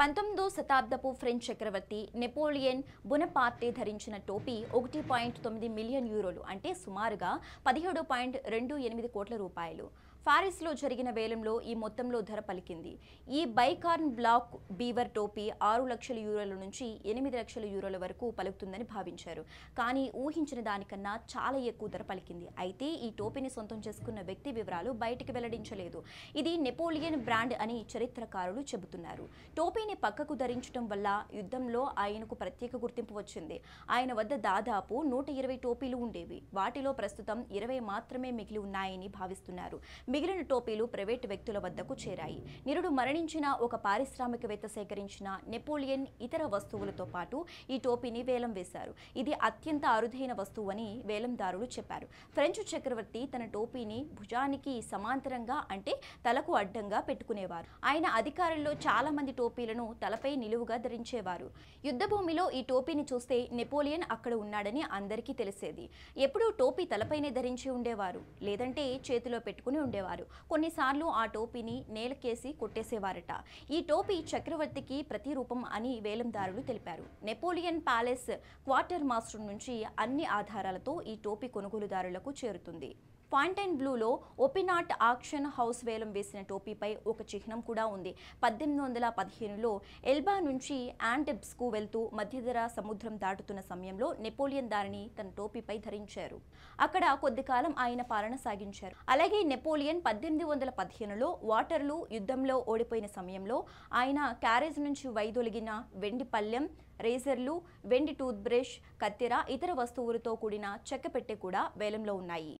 పంతొమ్మిదో శతాబ్దపు ఫ్రెంచ్ చక్రవర్తి నెపోలియన్ బునపార్టీ ధరించిన టోపీ ఒకటి పాయింట్ తొమ్మిది మిలియన్ యూరోలు అంటే సుమారుగా పదిహేడు పాయింట్ రెండు ఎనిమిది కోట్ల రూపాయలు పారిస్లో జరిగిన వేలంలో ఈ మొత్తంలో ధర పలికింది ఈ బైకార్న్ బ్లాక్ బీవర్ టోపీ ఆరు లక్షల యూరోల నుంచి ఎనిమిది లక్షల యూరోల వరకు పలుకుతుందని భావించారు కానీ ఊహించిన దానికన్నా చాలా ఎక్కువ ధర పలికింది అయితే ఈ టోపీని సొంతం చేసుకున్న వ్యక్తి వివరాలు బయటికి వెల్లడించలేదు ఇది నెపోలియన్ బ్రాండ్ అని చరిత్రకారులు చెబుతున్నారు టోపీని పక్కకు ధరించడం వల్ల యుద్ధంలో ఆయనకు ప్రత్యేక గుర్తింపు వచ్చింది ఆయన వద్ద దాదాపు నూట ఇరవై టోపీలు ఉండేవి వాటిలో ప్రస్తుతం ఇరవై మాత్రమే మిగిలి ఉన్నాయని భావిస్తున్నారు మిగిలిన టోపీలు ప్రైవేటు వ్యక్తుల వద్దకు చేరాయి నిరుడు మరణించిన ఒక పారిశ్రామికవేత్త సేకరించిన నెపోలియన్ ఇతర వస్తువులతో పాటు ఈ టోపీని వేలం వేశారు ఇది అత్యంత అరుదైన వస్తువు అని వేలందారులు చెప్పారు ఫ్రెంచ్ చక్రవర్తి తన టోపీని భుజానికి సమాంతరంగా అంటే తలకు అడ్డంగా పెట్టుకునేవారు ఆయన అధికారంలో చాలా మంది టోపీలను తలపై నిలువుగా ధరించేవారు యుద్ధభూమిలో ఈ టోపీని చూస్తే నెపోలియన్ అక్కడ ఉన్నాడని అందరికీ తెలిసేది ఎప్పుడూ టోపీ తలపైనే ధరించి ఉండేవారు లేదంటే చేతిలో పెట్టుకుని ఉండేవారు ఉండేవారు కొన్నిసార్లు ఆ టోపీని నేలకేసి కొట్టేసేవారట ఈ టోపీ చక్రవర్తికి ప్రతిరూపం అని వేలందారులు తెలిపారు నెపోలియన్ ప్యాలెస్ క్వార్టర్ మాస్టర్ నుంచి అన్ని ఆధారాలతో ఈ టోపీ కొనుగోలుదారులకు చేరుతుంది పాయింట్ అండ్ బ్లూలో ఒపినాట్ ఆక్షన్ హౌస్ వేలం వేసిన టోపీపై ఒక చిహ్నం కూడా ఉంది పద్దెనిమిది వందల పదిహేనులో ఎల్బా నుంచి యాంటిప్స్కు వెళ్తూ మధ్యధరా సముద్రం దాటుతున్న సమయంలో నెపోలియన్ దారిని తన టోపీపై ధరించారు అక్కడ కొద్ది కాలం ఆయన పాలన సాగించారు అలాగే నెపోలియన్ పద్దెనిమిది వందల పదిహేనులో వాటర్లు యుద్ధంలో ఓడిపోయిన సమయంలో ఆయన క్యారేజ్ నుంచి వైదొలిగిన వెండి పల్లెం రేజర్లు వెండి టూత్ బ్రష్ కత్తెర ఇతర వస్తువులతో కూడిన పెట్టె కూడా వేలంలో ఉన్నాయి